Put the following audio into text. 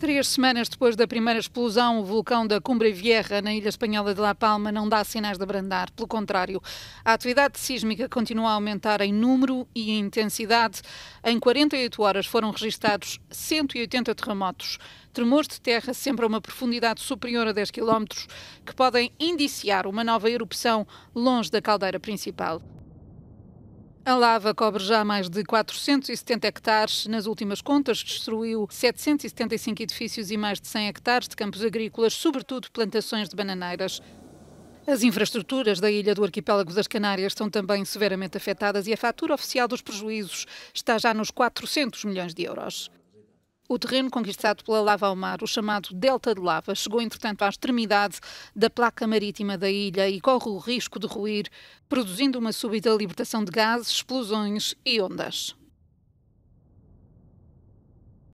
Três semanas depois da primeira explosão, o vulcão da Cumbre Vieja, na ilha espanhola de La Palma, não dá sinais de abrandar. Pelo contrário, a atividade sísmica continua a aumentar em número e intensidade. Em 48 horas foram registados 180 terremotos, tremores de terra sempre a uma profundidade superior a 10 km, que podem indiciar uma nova erupção longe da caldeira principal. A lava cobre já mais de 470 hectares. Nas últimas contas, destruiu 775 edifícios e mais de 100 hectares de campos agrícolas, sobretudo plantações de bananeiras. As infraestruturas da ilha do arquipélago das Canárias são também severamente afetadas e a fatura oficial dos prejuízos está já nos 400 milhões de euros. O terreno conquistado pela lava ao mar, o chamado Delta de Lava, chegou entretanto à extremidade da placa marítima da ilha e corre o risco de ruir, produzindo uma súbita libertação de gases, explosões e ondas.